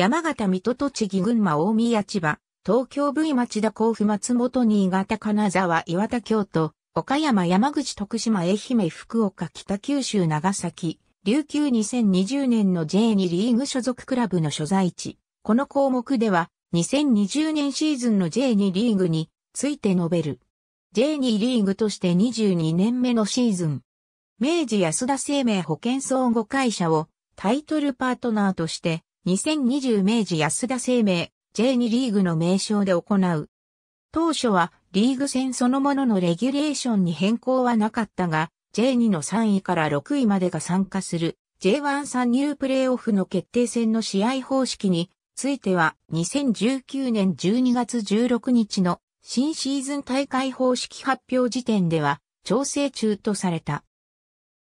山形、水戸、栃木、群馬、大宮、千葉、東京、部位町田、甲府、松本、新潟、金沢、岩田、京都、岡山、山口、徳島、愛媛、福岡、北九州、長崎、琉球2020年の J2 リーグ所属クラブの所在地。この項目では、2020年シーズンの J2 リーグについて述べる。J2 リーグとして22年目のシーズン。明治安田生命保険相互会社をタイトルパートナーとして2020明治安田生命 J2 リーグの名称で行う。当初はリーグ戦そのもののレギュレーションに変更はなかったが、J2 の3位から6位までが参加する J1 参入プレーオフの決定戦の試合方式については2019年12月16日の新シーズン大会方式発表時点では調整中とされた。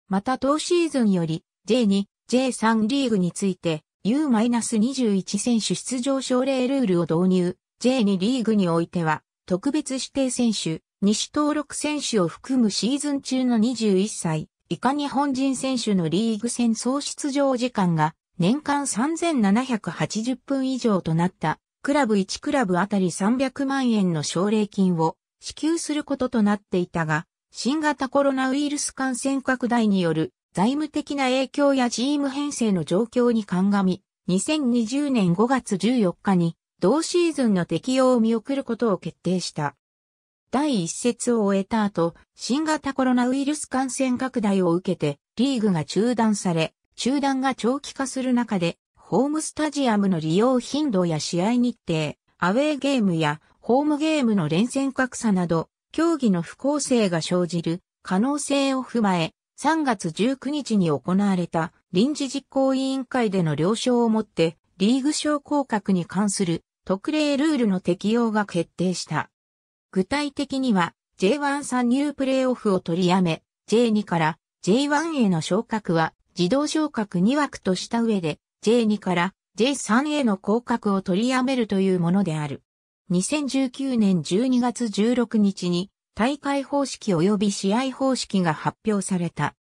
また当シーズンより J2、J3 リーグについて U-21 選手出場奨励ルールを導入、J2 リーグにおいては、特別指定選手、西登録選手を含むシーズン中の21歳、以下日本人選手のリーグ戦総出場時間が年間3780分以上となったクラブ1クラブあたり300万円の奨励金を支給することとなっていたが、新型コロナウイルス感染拡大による財務的な影響やチーム編成の状況に鑑み、2020年5月14日に同シーズンの適用を見送ることを決定した。第1節を終えた後、新型コロナウイルス感染拡大を受けてリーグが中断され、中断が長期化する中で、ホームスタジアムの利用頻度や試合日程、アウェーゲームやホームゲームの連戦格差など、競技の不公正が生じる可能性を踏まえ、3月19日に行われた臨時実行委員会での了承をもって、リーグ賞降格に関する特例ルールの適用が決定した。具体的には J1 参入プレーオフを取りやめ、J2 から J1 への昇格は自動昇格2枠とした上で、J2 から J3 への降格を取りやめるというものである。2019年12月16日に大会方式及び試合方式が発表された。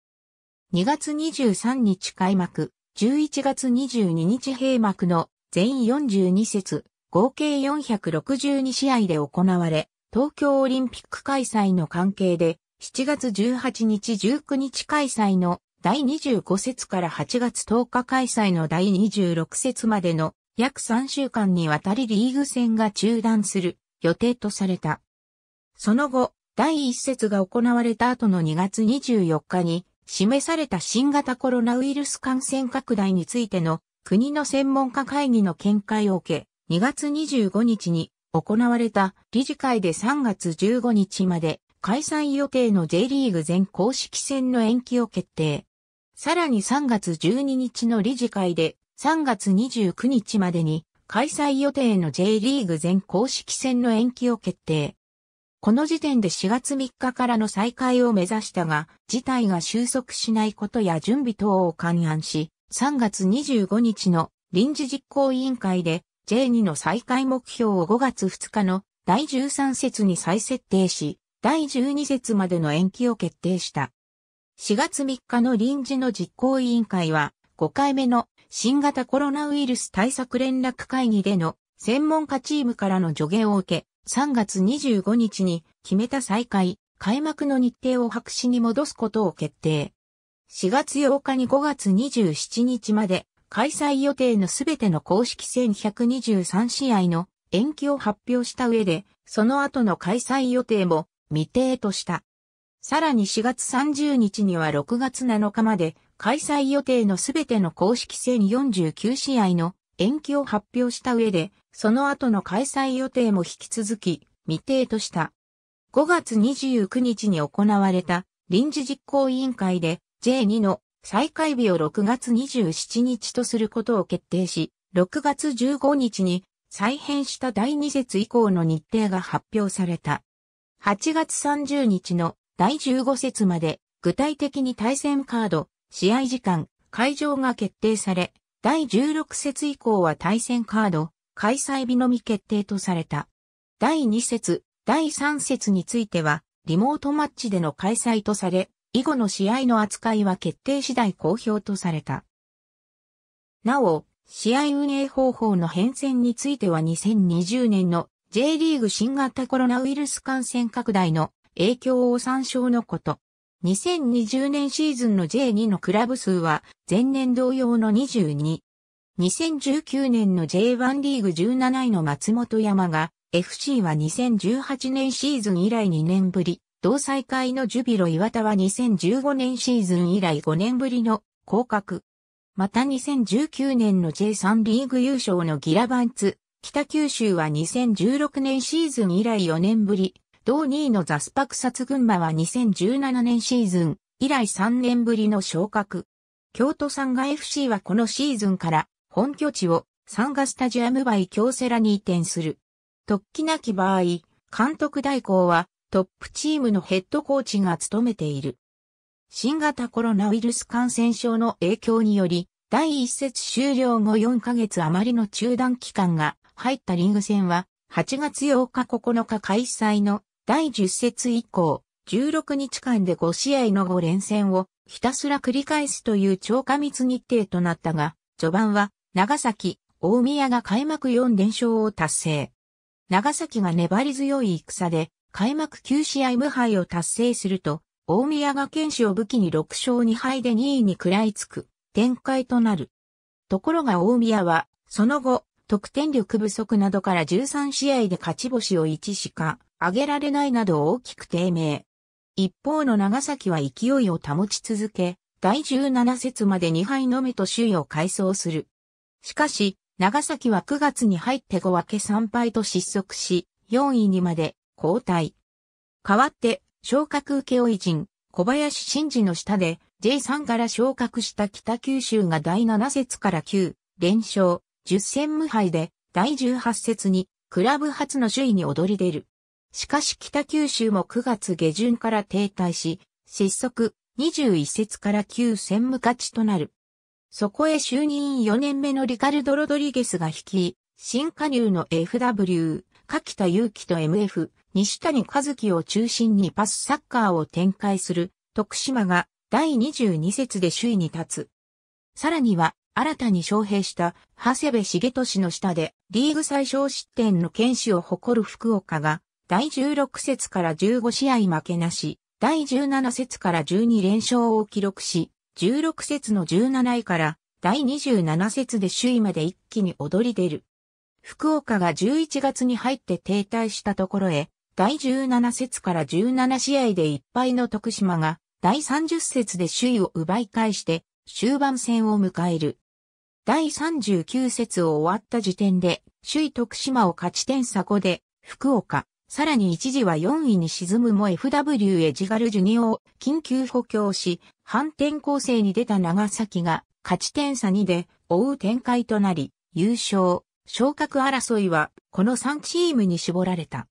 2月23日開幕、11月22日閉幕の全42節、合計462試合で行われ、東京オリンピック開催の関係で、7月18日19日開催の第25節から8月10日開催の第26節までの約3週間にわたりリーグ戦が中断する予定とされた。その後、第一節が行われた後の2月24日に示された新型コロナウイルス感染拡大についての国の専門家会議の見解を受け、2月25日に行われた理事会で3月15日まで開催予定の J リーグ全公式戦の延期を決定。さらに3月12日の理事会で3月29日までに開催予定の J リーグ全公式戦の延期を決定。この時点で4月3日からの再開を目指したが、事態が収束しないことや準備等を勘案し、3月25日の臨時実行委員会で J2 の再開目標を5月2日の第13節に再設定し、第12節までの延期を決定した。4月3日の臨時の実行委員会は、5回目の新型コロナウイルス対策連絡会議での専門家チームからの助言を受け、3月25日に決めた再開、開幕の日程を白紙に戻すことを決定。4月8日に5月27日まで開催予定のすべての公式戦123試合の延期を発表した上で、その後の開催予定も未定とした。さらに4月30日には6月7日まで開催予定のすべての公式戦49試合の延期を発表した上で、その後の開催予定も引き続き未定とした。5月29日に行われた臨時実行委員会で J2 の再開日を6月27日とすることを決定し、6月15日に再編した第2節以降の日程が発表された。8月30日の第15節まで具体的に対戦カード、試合時間、会場が決定され、第16節以降は対戦カード、開催日のみ決定とされた。第2節、第3節については、リモートマッチでの開催とされ、以後の試合の扱いは決定次第公表とされた。なお、試合運営方法の変遷については2020年の J リーグ新型コロナウイルス感染拡大の影響を参照のこと。2020年シーズンの J2 のクラブ数は前年同様の22。2019年の J1 リーグ17位の松本山が FC は2018年シーズン以来2年ぶり、同再会のジュビロ岩田は2015年シーズン以来5年ぶりの降格。また2019年の J3 リーグ優勝のギラバンツ、北九州は2016年シーズン以来4年ぶり、同2位のザスパクサツ群馬は2017年シーズン以来3年ぶりの昇格。京都サンガ FC はこのシーズンから本拠地をサンガスタジアムバイ京セラに移転する。突起なき場合、監督代行はトップチームのヘッドコーチが務めている。新型コロナウイルス感染症の影響により、第1節終了後4ヶ月余りの中断期間が入ったリング戦は、8月8日9日開催の第10節以降、16日間で5試合の5連戦をひたすら繰り返すという超過密日程となったが、序盤は長崎、大宮が開幕4連勝を達成。長崎が粘り強い戦で開幕9試合無敗を達成すると、大宮が剣士を武器に6勝2敗で2位に食らいつく展開となる。ところが大宮は、その後、得点力不足などから13試合で勝ち星を1しか上げられないなど大きく低迷。一方の長崎は勢いを保ち続け、第17節まで2敗のみと首位を改装する。しかし、長崎は9月に入って5分け3敗と失速し、4位にまで交代。代わって、昇格請負人、小林真嗣の下で、J3 から昇格した北九州が第7節から9、連勝、10戦無敗で、第18節に、クラブ初の首位に躍り出る。しかし北九州も9月下旬から停滞し、失速21節から9戦無勝ちとなる。そこへ就任4年目のリカルド・ロドリゲスが率い、新加入の FW、柿田祐樹と MF、西谷和樹を中心にパスサッカーを展開する徳島が第22節で首位に立つ。さらには新たに招聘した長谷部茂俊の下でリーグ最小失点の剣士を誇る福岡が第16節から15試合負けなし、第17節から12連勝を記録し、16節の17位から第27節で首位まで一気に躍り出る。福岡が11月に入って停滞したところへ、第17節から17試合でいっぱいの徳島が、第30節で首位を奪い返して、終盤戦を迎える。第39節を終わった時点で、首位徳島を勝ち点差5で、福岡、さらに一時は4位に沈むも FW エジガルジュニアを緊急補強し、反転攻勢に出た長崎が勝ち点差2で追う展開となり、優勝、昇格争いはこの3チームに絞られた。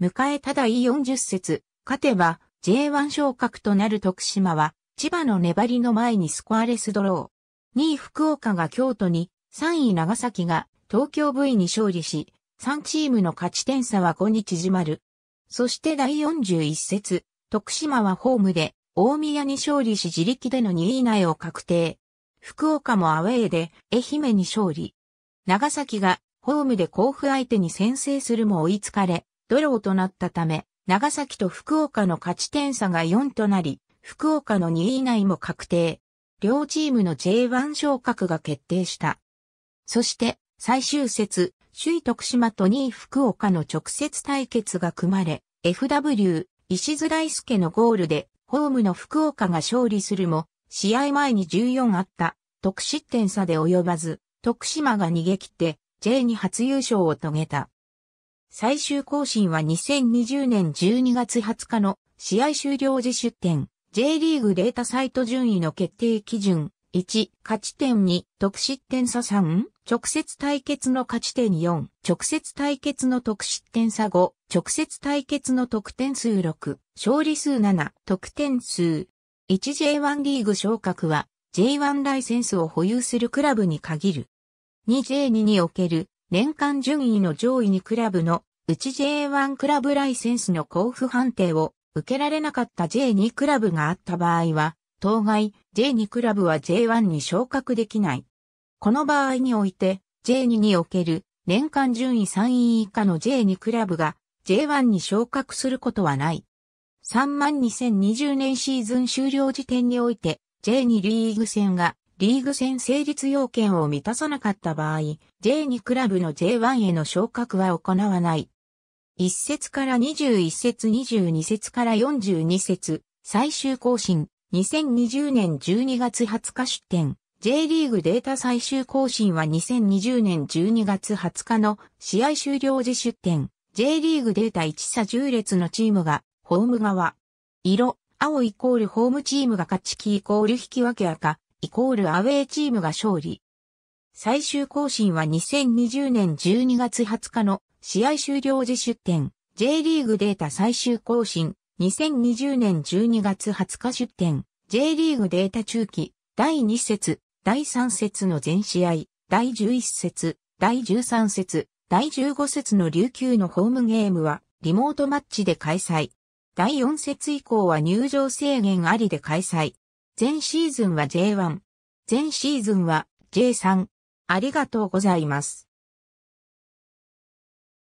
迎えた第40節、勝てば J1 昇格となる徳島は、千葉の粘りの前にスコアレスドロー。2位福岡が京都に、3位長崎が東京 V に勝利し、3チームの勝ち点差は5に縮まる。そして第41節、徳島はホームで、大宮に勝利し自力での2位以内を確定。福岡もアウェーで、愛媛に勝利。長崎が、ホームで甲府相手に先制するも追いつかれ、ドローとなったため、長崎と福岡の勝ち点差が4となり、福岡の2位以内も確定。両チームの J1 昇格が決定した。そして、最終節、首位徳島と2位福岡の直接対決が組まれ、FW、石津大介のゴールで、ホームの福岡が勝利するも、試合前に14あった、得失点差で及ばず、徳島が逃げ切って、J に初優勝を遂げた。最終更新は2020年12月20日の試合終了時出展、J リーグデータサイト順位の決定基準、1、勝ち点2、得失点差3、直接対決の勝ち点4、直接対決の得失点差5、直接対決の得点数6、勝利数7、得点数。1J1 リーグ昇格は J1 ライセンスを保有するクラブに限る。2J2 における年間順位の上位にクラブのうち J1 クラブライセンスの交付判定を受けられなかった J2 クラブがあった場合は当該 J2 クラブは J1 に昇格できない。この場合において J2 における年間順位3位以下の J2 クラブが J1 に昇格することはない。3万2020年シーズン終了時点において J2 リーグ戦がリーグ戦成立要件を満たさなかった場合、J2 クラブの J1 への昇格は行わない。1節から21節22節から42節、最終更新。2020年12月20日出展、J リーグデータ最終更新は2020年12月20日の試合終了時出展、J リーグデータ1差10列のチームが、ホーム側。色、青イコールホームチームが勝ち、黄イコール引き分け赤、イコールアウェーチームが勝利。最終更新は2020年12月20日の試合終了時出展、J リーグデータ最終更新、2020年12月20日出展、J リーグデータ中期、第2節、第3節の全試合、第11節、第13節、第15節の琉球のホームゲームは、リモートマッチで開催。第4節以降は入場制限ありで開催。前シーズンは J1。前シーズンは J3。ありがとうございます。